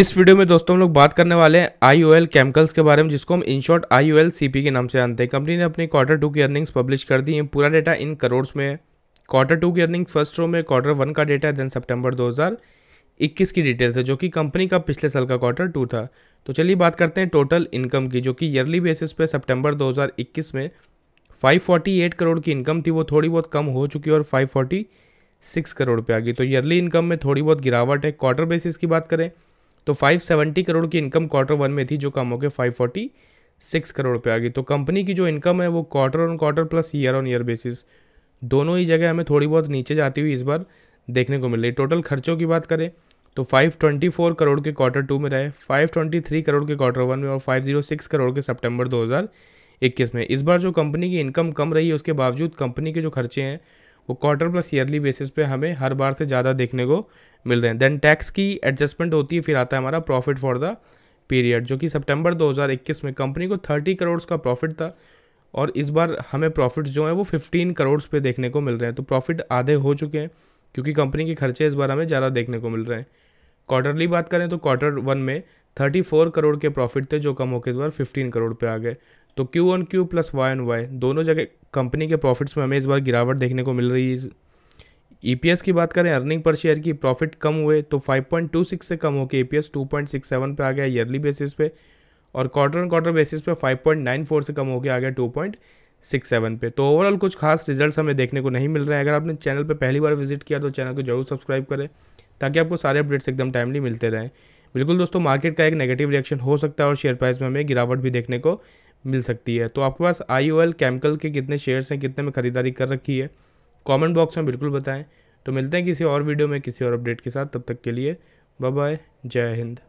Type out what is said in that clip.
इस वीडियो में दोस्तों हम लोग बात करने वाले हैं आई ओ एल केमिकल्स के बारे में जिसको हम in short I O L C P के नाम से जानते हैं कंपनी ने अपनी क्वार्टर टू की अर्निंग्स पब्लिश कर दी है पूरा डेटा इन करोड़ में है क्वार्टर टू की अर्निंग्स फर्स्ट रो में क्वार्टर वन का डेटा है देन हज़ार इक्कीस की डिटेल्स है जो कि कंपनी का पिछले साल का क्वार्टर टू था तो चलिए बात करते हैं टोटल इनकम की जो कि ईयरली बेसिस पे हज़ार इक्कीस में 548 करोड़ की इनकम थी वो थोड़ी बहुत कम हो चुकी है और 546 करोड़ पे आ गई तो ईयरली इनकम में थोड़ी बहुत गिरावट है क्वार्टर बेसिस की बात करें तो 570 करोड़ की इनकम क्वार्टर वन में थी जो कम होकर 546 करोड़ पे आ गई तो कंपनी की जो इनकम है वो quarter on quarter plus year on year basis दोनों ही जगह हमें थोड़ी बहुत नीचे जाती हुई इस बार देखने को मिल रही टोटल खर्चों की बात करें तो 524 करोड़ के क्वार्टर टू में रहे 523 करोड़ के क्वार्टर वन में और 506 करोड़ के सितंबर 2021 में इस बार जो कंपनी की इनकम कम रही है उसके बावजूद कंपनी के जो खर्चे हैं वो क्वार्टर प्लस ईयरली बेसिस पे हमें हर बार से ज़्यादा देखने को मिल रहे हैं देन टैक्स की एडजस्टमेंट होती है फिर आता है हमारा प्रॉफिट फॉर द पीरियड जो कि सितंबर 2021 में कंपनी को 30 करोड़ का प्रॉफिट था और इस बार हमें प्रॉफिट्स जो हैं वो 15 करोड़ पे देखने को मिल रहे हैं तो प्रॉफिट आधे हो चुके हैं क्योंकि कंपनी के खर्चे इस बार हमें ज़्यादा देखने को मिल रहे हैं क्वार्टरली बात करें तो क्वार्टर वन में 34 करोड़ के प्रॉफिट थे जो कम होकर इस बार 15 करोड़ पे आ गए तो Q on Q plus Y on Y दोनों जगह कंपनी के प्रॉफिट्स में हमें इस बार गिरावट देखने को मिल रही है ईपीएस e की बात करें अर्निंग पर शेयर की प्रॉफिट कम हुए तो 5.26 से कम होकर ईपीएस 2.67 पे आ गया ईयरली बेसिस पे और क्वार्टर एंड क्वार्टर बेसिस पे 5.94 से कम होकर आ गया 2.67 पे तो ओवरऑल कुछ खास रिजल्ट्स हमें देखने को नहीं मिल रहे हैं अगर आपने चैनल पर पहली बार विजिट किया तो चैनल को जरूर सब्सक्राइब करें ताकि आपको सारे अपडेट्स एकदम टाइमली मिलते रहें बिल्कुल दोस्तों मार्केट का एक नेगेटिव रिएक्शन हो सकता है और शेयर प्राइस में हमें गिरावट भी देखने को मिल सकती है तो आपके पास आई ओ केमिकल के कितने शेयर्स हैं कितने में खरीदारी कर रखी है कमेंट बॉक्स में बिल्कुल बताएं तो मिलते हैं किसी और वीडियो में किसी और अपडेट के साथ तब तक के लिए बाय जय हिंद